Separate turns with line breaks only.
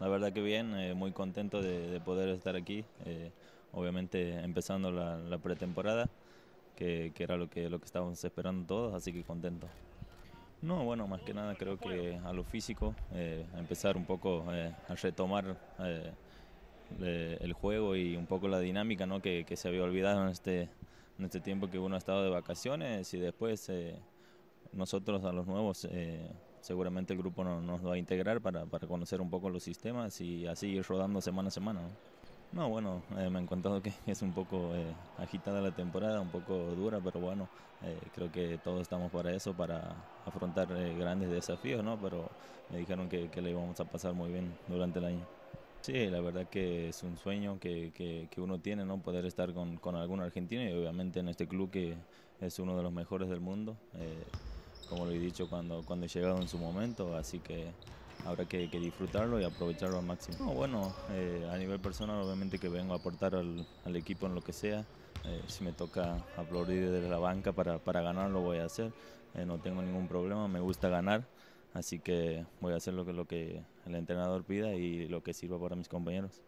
La verdad que bien, eh, muy contento de, poder estar aquí, eh, obviamente empezando la, pretemporada, que, era lo que, lo que estábamos esperando todos, así que contento. No, bueno, más que nada creo que a lo físico, eh, empezar un poco eh, a retomar el juego y un poco la dinámica ¿no? que, que, se había olvidado en este, en este tiempo que uno ha estado de vacaciones y después nosotros a los nuevos seguramente el grupo nos va a integrar para, conocer un poco los sistemas y así ir rodando semana a semana. No, bueno, eh, me han contado que es un poco eh, agitada la temporada, un poco dura, pero bueno, eh, creo que todos estamos para eso, para afrontar grandes desafíos, ¿no? Pero me dijeron que, le íbamos a pasar muy bien durante el año. Sí, la verdad que es un sueño que, uno tiene, ¿no? Poder estar con, con, algún argentino y obviamente en este club que es uno de los mejores del mundo como lo he dicho, cuando, cuando he llegado en su momento, así que habrá que, que disfrutarlo y aprovecharlo al máximo. bueno, eh, a nivel personal obviamente que vengo a aportar al, equipo en lo que sea, eh, si me toca aplaudir desde la banca para, para ganar lo voy a hacer, eh, no tengo ningún problema, me gusta ganar, así que voy a hacer lo que, lo que el entrenador pida y lo que sirva para mis compañeros.